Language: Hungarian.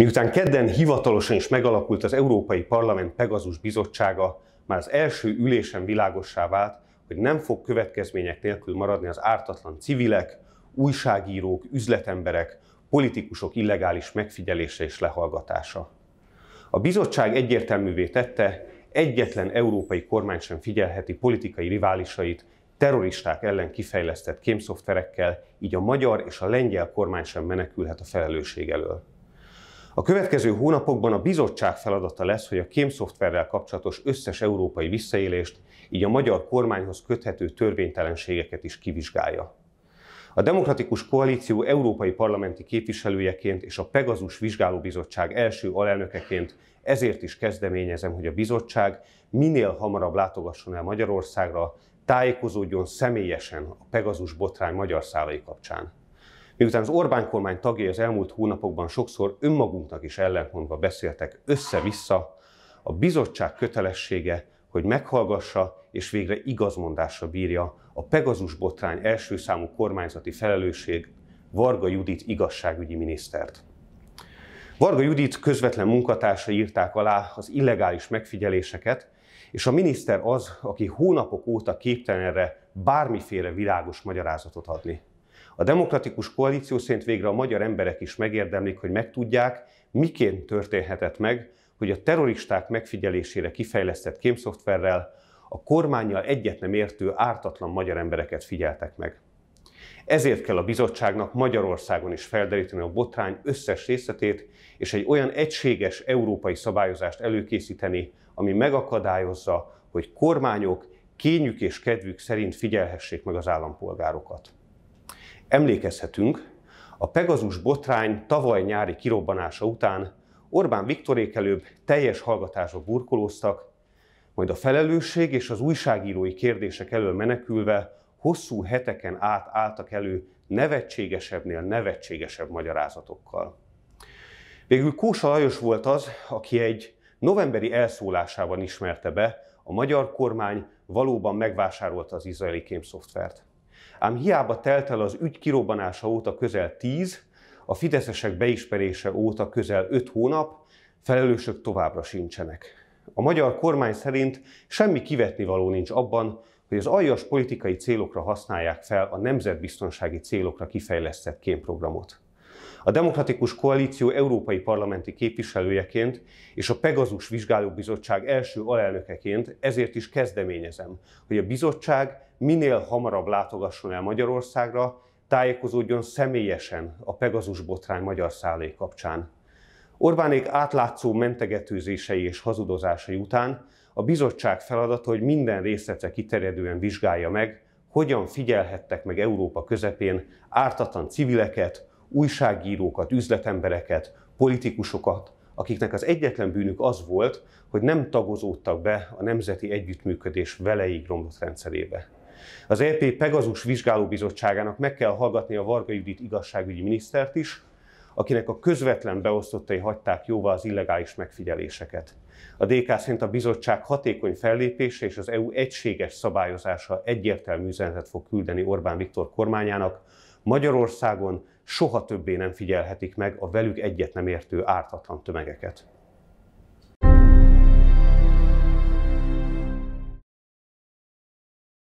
Miután kedden hivatalosan is megalakult az Európai Parlament Pegazus Bizottsága, már az első ülésen világossá vált, hogy nem fog következmények nélkül maradni az ártatlan civilek, újságírók, üzletemberek, politikusok illegális megfigyelése és lehallgatása. A bizottság egyértelművé tette, egyetlen európai kormány sem figyelheti politikai riválisait terroristák ellen kifejlesztett kémszoftverekkel, így a magyar és a lengyel kormány sem menekülhet a felelősség elől. A következő hónapokban a bizottság feladata lesz, hogy a kémszoftverrel kapcsolatos összes európai visszaélést, így a magyar kormányhoz köthető törvénytelenségeket is kivizsgálja. A Demokratikus Koalíció európai parlamenti képviselőjeként és a Pegazus Vizsgálóbizottság első alelnökeként ezért is kezdeményezem, hogy a bizottság minél hamarabb látogasson el Magyarországra, tájékozódjon személyesen a Pegazus botrány magyar szálai kapcsán. Miután az Orbán kormány tagjai az elmúlt hónapokban sokszor önmagunknak is ellentmondva beszéltek össze-vissza, a bizottság kötelessége, hogy meghallgassa és végre igazmondásra bírja a Pegazus botrány első számú kormányzati felelősség Varga Judit igazságügyi minisztert. Varga Judit közvetlen munkatársa írták alá az illegális megfigyeléseket, és a miniszter az, aki hónapok óta képtelen erre bármiféle világos magyarázatot adni. A demokratikus koalíció szerint végre a magyar emberek is megérdemlik, hogy megtudják, miként történhetett meg, hogy a terroristák megfigyelésére kifejlesztett kémszoftverrel a kormányjal egyet nem értő ártatlan magyar embereket figyeltek meg. Ezért kell a bizottságnak Magyarországon is felderíteni a botrány összes részletét, és egy olyan egységes európai szabályozást előkészíteni, ami megakadályozza, hogy kormányok kényük és kedvük szerint figyelhessék meg az állampolgárokat. Emlékezhetünk, a Pegazus botrány tavaly nyári kirobbanása után Orbán Viktorék előbb teljes hallgatásba burkolóztak, majd a felelősség és az újságírói kérdések elől menekülve hosszú heteken át álltak elő nevetségesebbnél nevetségesebb magyarázatokkal. Végül Kósa Lajos volt az, aki egy novemberi elszólásában ismerte be, a magyar kormány valóban megvásárolta az izraeli kémszoftvert. szoftvert. Ám hiába telt el az ügy kirobbanása óta közel 10, a fideszesek beismerése óta közel 5 hónap, felelősök továbbra sincsenek. A magyar kormány szerint semmi kivetni való nincs abban, hogy az aljas politikai célokra használják fel a nemzetbiztonsági célokra kifejlesztett kémprogramot. A Demokratikus Koalíció európai parlamenti képviselőjeként és a Pegazus Vizsgálóbizottság első alelnökeként ezért is kezdeményezem, hogy a bizottság minél hamarabb látogasson el Magyarországra, tájékozódjon személyesen a Pegazus botrány magyar szállé kapcsán. Orbánék átlátszó mentegetőzései és hazudozásai után a bizottság feladata, hogy minden részletre kiterjedően vizsgálja meg, hogyan figyelhettek meg Európa közepén ártatlan civileket, újságírókat, üzletembereket, politikusokat, akiknek az egyetlen bűnük az volt, hogy nem tagozódtak be a nemzeti együttműködés veleig romlott rendszerébe. Az EP Pegazus Vizsgálóbizottságának meg kell hallgatni a Varga Judit igazságügyi minisztert is, akinek a közvetlen beosztottai hagyták jóvá az illegális megfigyeléseket. A DK szerint a bizottság hatékony fellépése és az EU egységes szabályozása egyértelmű üzenetet fog küldeni Orbán Viktor kormányának, Magyarországon soha többé nem figyelhetik meg a velük egyet nem értő ártatlan tömegeket.